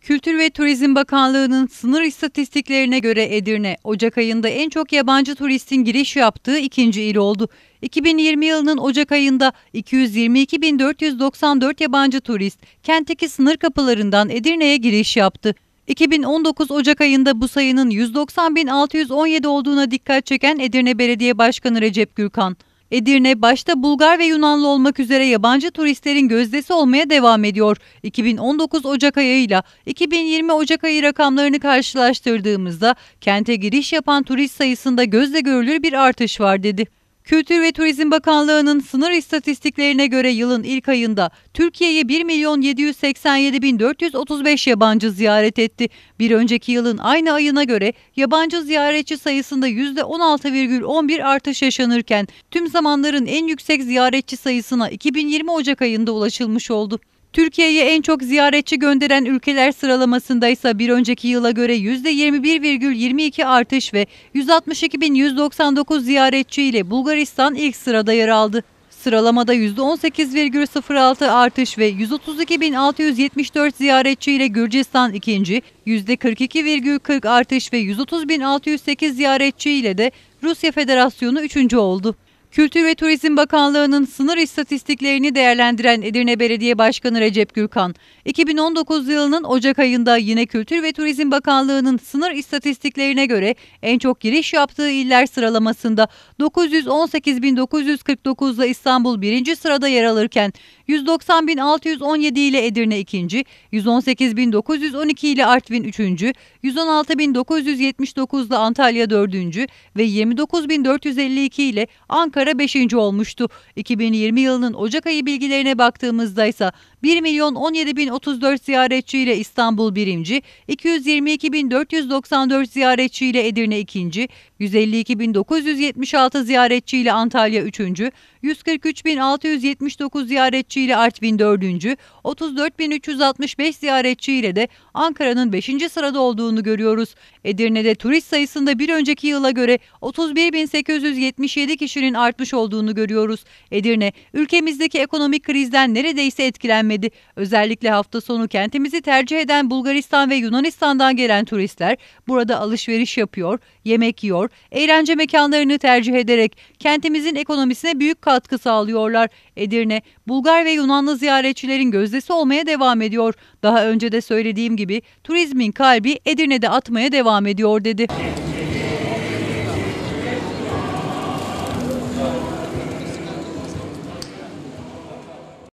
Kültür ve Turizm Bakanlığı'nın sınır istatistiklerine göre Edirne, Ocak ayında en çok yabancı turistin giriş yaptığı ikinci il oldu. 2020 yılının Ocak ayında 222.494 yabancı turist kentteki sınır kapılarından Edirne'ye giriş yaptı. 2019 Ocak ayında bu sayının 190.617 olduğuna dikkat çeken Edirne Belediye Başkanı Recep Gürkan, Edirne başta Bulgar ve Yunanlı olmak üzere yabancı turistlerin gözdesi olmaya devam ediyor. 2019 Ocak ayıyla 2020 Ocak ayı rakamlarını karşılaştırdığımızda kente giriş yapan turist sayısında gözle görülür bir artış var dedi. Kültür ve Turizm Bakanlığı'nın sınır istatistiklerine göre yılın ilk ayında Türkiye'yi 1 milyon 787 bin 435 yabancı ziyaret etti. Bir önceki yılın aynı ayına göre yabancı ziyaretçi sayısında %16,11 artış yaşanırken tüm zamanların en yüksek ziyaretçi sayısına 2020 Ocak ayında ulaşılmış oldu. Türkiye'ye en çok ziyaretçi gönderen ülkeler sıralamasında ise bir önceki yıla göre %21,22 artış ve 162.199 ziyaretçi ile Bulgaristan ilk sırada yer aldı. Sıralamada %18,06 artış ve 132.674 ziyaretçi ile Gürcistan ikinci, %42,40 artış ve 130.608 ziyaretçi ile de Rusya Federasyonu üçüncü oldu. Kültür ve Turizm Bakanlığı'nın sınır istatistiklerini değerlendiren Edirne Belediye Başkanı Recep Gürkan, 2019 yılının Ocak ayında yine Kültür ve Turizm Bakanlığı'nın sınır istatistiklerine göre en çok giriş yaptığı iller sıralamasında 918.949 ile İstanbul birinci sırada yer alırken 190.617 ile Edirne ikinci, 118.912 ile Artvin üçüncü, 116.979 ile Antalya dördüncü ve 29.452 ile Ankara Ankara 5. olmuştu. 2020 yılının Ocak ayı bilgilerine baktığımızda ise 1 milyon 17 bin 34 ziyaretçiyle İstanbul birinci, 222 bin 494 ziyaretçiyle Edirne ikinci, 152 bin 976 ziyaretçiyle Antalya üçüncü, 143 bin 679 ziyaretçiyle Artvin dördüncü, 34 bin 365 ziyaretçiyle de Ankara'nın beşinci sırada olduğunu görüyoruz. Edirne'de turist sayısında bir önceki yıla göre bin 31.877 kişinin artmış olduğunu görüyoruz. Edirne ülkemizdeki ekonomik krizden neredeyse etkilenmektedir etkilenmedi. Özellikle hafta sonu kentimizi tercih eden Bulgaristan ve Yunanistan'dan gelen turistler burada alışveriş yapıyor, yemek yiyor, eğlence mekanlarını tercih ederek kentimizin ekonomisine büyük katkı sağlıyorlar. Edirne, Bulgar ve Yunanlı ziyaretçilerin gözdesi olmaya devam ediyor. Daha önce de söylediğim gibi turizmin kalbi Edirne'de atmaya devam ediyor dedi.